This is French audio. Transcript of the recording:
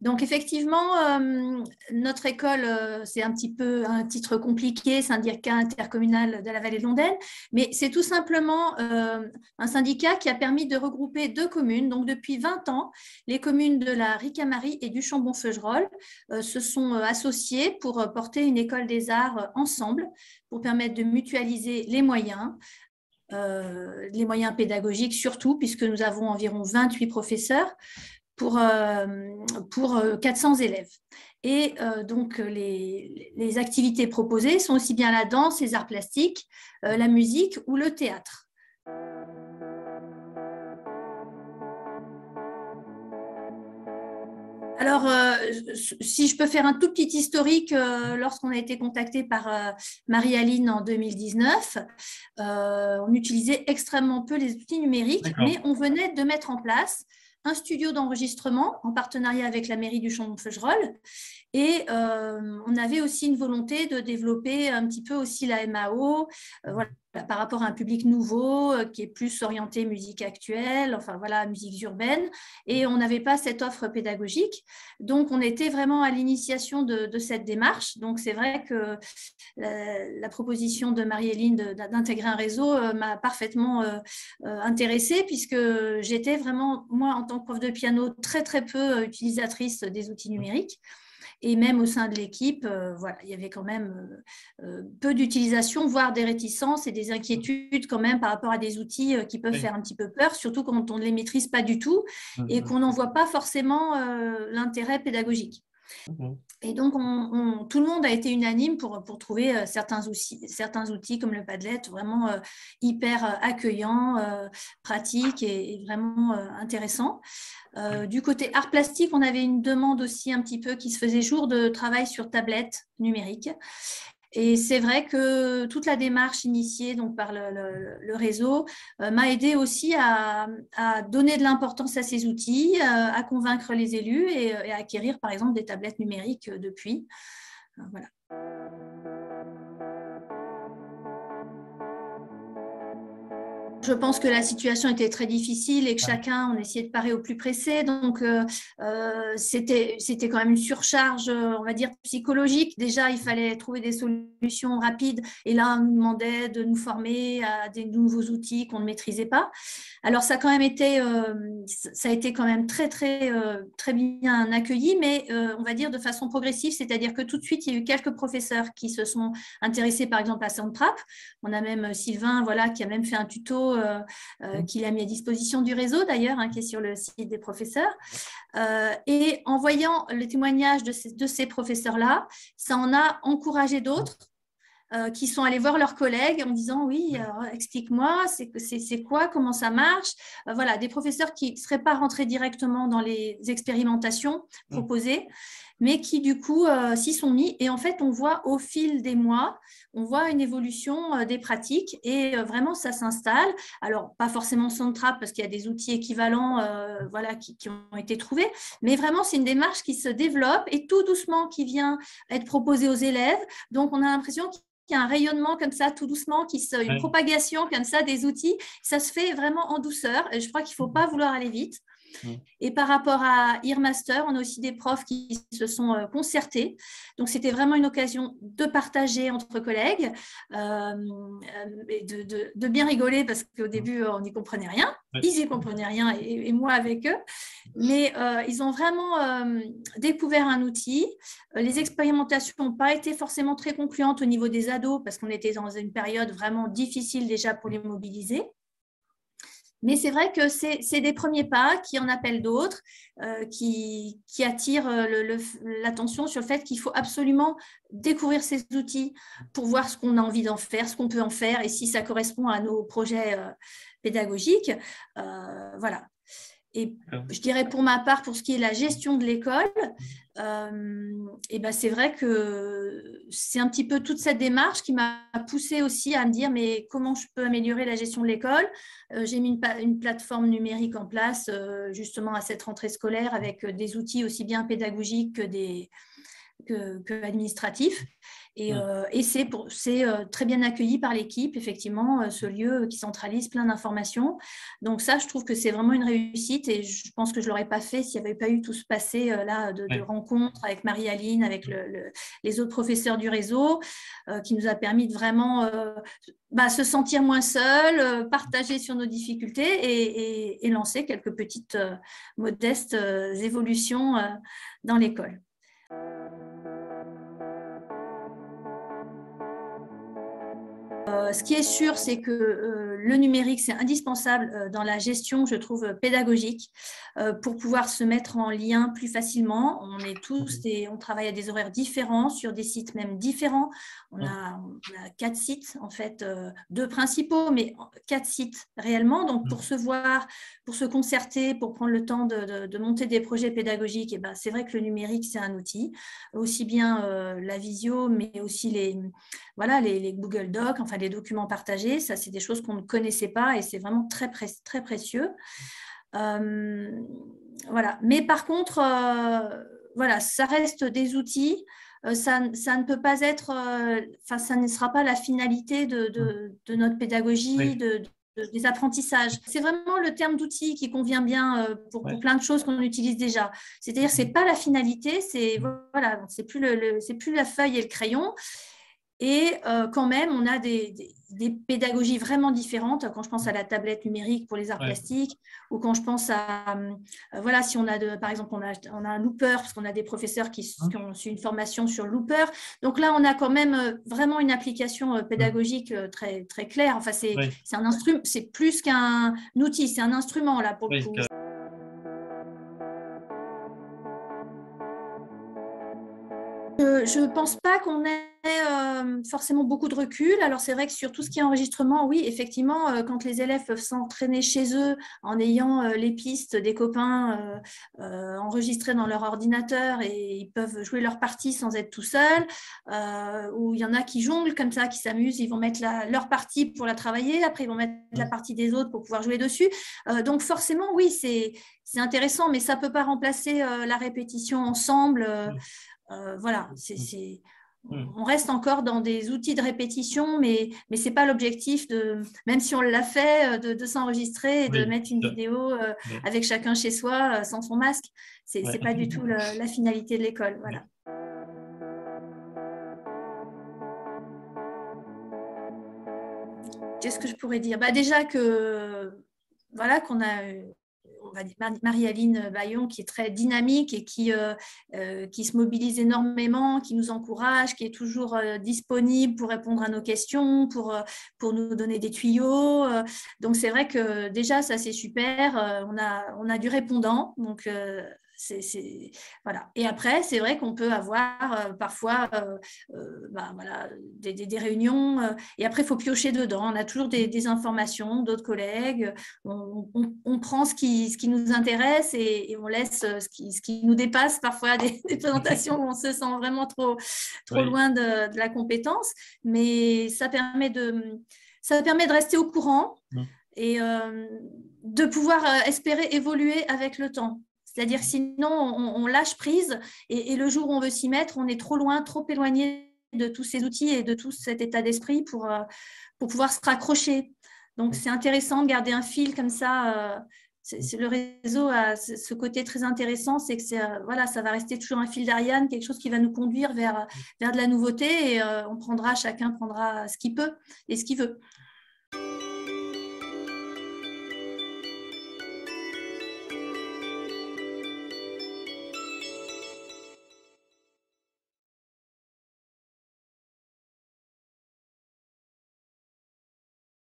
Donc effectivement, euh, notre école, euh, c'est un petit peu un titre compliqué, syndicat intercommunal de la vallée de Londaine, mais c'est tout simplement euh, un syndicat qui a permis de regrouper deux communes. Donc depuis 20 ans, les communes de la Ricamarie et du Chambon-Feugerolles se sont associées pour porter une école des arts ensemble, pour permettre de mutualiser les moyens, les moyens pédagogiques surtout, puisque nous avons environ 28 professeurs, pour, euh, pour 400 euh, élèves. Et euh, donc, les, les, activités proposées sont aussi bien la danse, les arts plastiques, la musique ou le théâtre. Alors, si je peux faire un tout petit historique, lorsqu'on a été contacté par Marie-Aline en 2019, on utilisait extrêmement peu les outils numériques, mais on venait de mettre en place un studio d'enregistrement en partenariat avec la mairie du champ de feugerolles et euh, on avait aussi une volonté de développer un petit peu aussi la MAO, euh, voilà, bah, par rapport à un public nouveau euh, qui est plus orienté musique actuelle, enfin voilà, musique urbaine, et on n'avait pas cette offre pédagogique. Donc on était vraiment à l'initiation de, cette démarche. Donc c'est vrai que la, euh, la proposition de Marie-Hélène d'intégrer un réseau euh, m'a parfaitement intéressée puisque j'étais vraiment, moi en tant que prof de piano, très très peu utilisatrice des outils numériques et même au sein de l'équipe, euh, il y avait quand même euh, euh, peu d'utilisation, voire des réticences et des inquiétudes quand même par rapport à des outils qui peuvent faire un petit peu peur, surtout quand on ne les maîtrise pas du tout mmh, et mmh. qu'on n'en voit pas forcément l'intérêt pédagogique. Mhm. Et donc, tout le monde a été unanime pour, trouver euh, certains, outils, comme le Padlet, vraiment euh, hyper euh, accueillant, pratique et, vraiment intéressant. du côté art plastique, on avait une demande aussi un petit peu qui se faisait jour de travail sur tablette numérique. Et c'est vrai que toute la démarche initiée donc, par le, réseau euh, m'a aidé aussi à, donner de l'importance à ces outils, euh, à convaincre les élus et, euh, et, à acquérir par exemple des tablettes numériques depuis. Voilà. Je pense que la situation était très difficile et que chacun, on essayait de parer au plus pressé. Donc, euh, euh, c'était quand même une surcharge, euh, on va dire, psychologique. Déjà, il fallait trouver des solutions rapides. Et là, on nous demandait de nous former à des nouveaux outils qu'on ne maîtrisait pas. Alors, ça a quand même été, ça a été quand même très, très, très bien accueilli, mais on va dire de façon progressive. C'est-à-dire que tout de suite, il y a eu quelques professeurs qui se sont intéressés, par exemple, à Soundtrap. On a même Sylvain, voilà, qui a même fait un tuto euh, euh, mm. qu'il a mis à disposition du réseau d'ailleurs, hein, qui est sur le site des professeurs. Euh, et en voyant le témoignage de de ces professeurs-là, ça en a encouragé d'autres euh, qui sont allés voir leurs collègues en disant oui, euh, explique-moi, c'est quoi, comment ça marche. Euh, voilà, des professeurs qui ne seraient pas rentrés directement dans les expérimentations mm. proposées, mais qui du coup s'y sont mis. Et en fait, on voit au fil des mois, on voit une évolution des pratiques et vraiment ça s'installe. Alors, pas forcément Centra, parce qu'il y a des outils équivalents voilà, qui, ont été trouvés, mais vraiment c'est une démarche qui se développe et tout doucement qui vient être proposée aux élèves. Donc, on a l'impression qui a un rayonnement comme ça, tout doucement, qui se, une propagation comme ça des outils. Ça se fait vraiment en douceur. Je crois qu'il ne faut mmh. pas vouloir aller vite. Et par rapport à Earmaster, on a aussi des profs qui se sont euh, concertés. Donc, c'était vraiment une occasion de partager entre collègues euh, et de, bien rigoler parce qu'au début, on n'y comprenait rien. Ils n'y comprenaient rien et, moi avec eux. Mais euh, ils ont vraiment découvert un outil. Les expérimentations n'ont pas été forcément très concluantes au niveau des ados parce qu'on était dans une période vraiment difficile déjà pour les mobiliser. Mais c'est vrai que c'est des premiers pas qui en appellent d'autres, euh, qui, qui, attirent euh, l'attention sur le fait qu'il faut absolument découvrir ces outils pour voir ce qu'on a envie d'en faire, ce qu'on peut en faire et si ça correspond à nos projets euh, pédagogiques. voilà. Et ah je dirais pour ma part, pour ce qui est la gestion de l'école, euh, ben c'est vrai que c'est un petit peu toute cette démarche qui m'a poussé aussi à me dire mais comment je peux améliorer la gestion de l'école. Euh, j'ai mis une, plateforme numérique en place euh, justement à cette rentrée scolaire avec des outils aussi bien pédagogiques que des, que, administratif. Et, euh, c'est, euh, très bien accueilli par l'équipe, effectivement, euh, ce lieu qui centralise plein d'informations. Donc ça, je trouve que c'est vraiment une réussite et je pense que je ne l'aurais pas fait s'il n'y avait pas eu tout ce passé là de, rencontres avec Marie-Aline, avec les autres professeurs du réseau, qui nous a permis de vraiment bah, se sentir moins seul, partager sur nos difficultés et lancer quelques petites modestes évolutions dans l'école. Euh, ce qui est sûr, c'est que euh, le numérique, c'est indispensable euh, dans la gestion, je trouve, pédagogique, pour pouvoir se mettre en lien plus facilement. On est tous mmh. et on travaille à des horaires différents, sur des sites même différents. On mmh. a, quatre sites, en fait, deux principaux, mais quatre sites réellement. Donc, pour mmh. se voir, pour se concerter, pour prendre le temps de, monter des projets pédagogiques, et ben, c'est vrai que le numérique, c'est un outil. Aussi bien la visio, mais aussi les, voilà, les Google Docs, enfin, documents partagés. Ça, c'est des choses qu'on ne connaissait pas et c'est vraiment très, très précieux. Euh, voilà. Mais par contre, euh, voilà, ça reste des outils. Euh, ça, ne peut pas être, enfin, ça ne sera pas la finalité de, mmh. notre pédagogie, de, des apprentissages. C'est vraiment le terme d'outil qui convient bien pour, plein de choses qu'on utilise déjà. C'est-à-dire, c'est mmh. pas la finalité, c'est mmh. voilà, c'est plus le c'est plus la feuille et le crayon. Et euh, quand même, on a des, pédagogies vraiment différentes. Quand je pense à la tablette numérique pour les arts plastiques, ou quand je pense à, euh, voilà, si on a, par exemple, on a, on a un looper, parce qu'on a des professeurs qui, hein? ont ont une formation sur looper. Donc là, on a quand même euh, vraiment une application mmh. pédagogique très, très claire. Enfin, c'est un instrument, c'est plus qu'un outil, c'est un instrument là pour le coup. je ne pense pas qu'on ait euh, forcément beaucoup de recul. Alors c'est vrai que sur tout ce qui est enregistrement, oui, effectivement, euh, quand les élèves peuvent s'entraîner chez eux en ayant euh, les pistes des copains enregistrées dans leur ordinateur et ils peuvent jouer leur partie sans être tout seuls, ou il y en a qui jonglent comme ça, qui s'amusent, ils vont mettre leur partie pour la travailler, après ils vont mettre la partie des autres pour pouvoir jouer dessus. donc forcément, oui, c'est intéressant, mais ça ne peut pas remplacer la répétition ensemble. Mmh. Euh, voilà, mm. c'est, mm. Mm. on reste encore dans des outils de répétition, mais, mais ce n'est pas l'objectif, de, même si on l'a fait, euh, de, s'enregistrer et de mettre une vidéo euh, avec chacun chez soi sans son masque. Ce n'est pas du tout la, finalité de l'école. Voilà. Qu'est-ce que je pourrais dire bah, Déjà que voilà qu'on a on va Marie-Aline Bayon, qui est très dynamique et qui, euh, euh, qui se mobilise énormément, qui nous encourage, qui est toujours euh, disponible pour répondre à nos questions, pour, pour nous donner des tuyaux. Donc c'est vrai que déjà, ça c'est super. On a, on a du répondant. Donc et après, c'est vrai qu'on peut avoir euh, parfois euh, euh, bah, des, réunions, et après, il faut piocher dedans. On a toujours des, informations d'autres collègues, on, prend ce qui, nous intéresse et, on laisse ce qui, nous dépasse parfois des, présentations où on se sent vraiment trop, loin de, la compétence, mais ça permet de rester au courant et de pouvoir espérer évoluer avec le temps. C'est-à-dire sinon, on, lâche prise et, le jour où on veut s'y mettre, on est trop loin, trop éloigné de tous ces outils et de tout cet état d'esprit pour, euh, pour pouvoir se raccrocher. Donc, c'est intéressant de garder un fil comme ça. Euh, le réseau a ce côté très intéressant, c'est que euh, voilà, ça va rester toujours un fil d'Ariane, quelque chose qui va nous conduire vers, vers de la nouveauté et on prendra, chacun prendra ce qu'il peut et ce qu'il veut.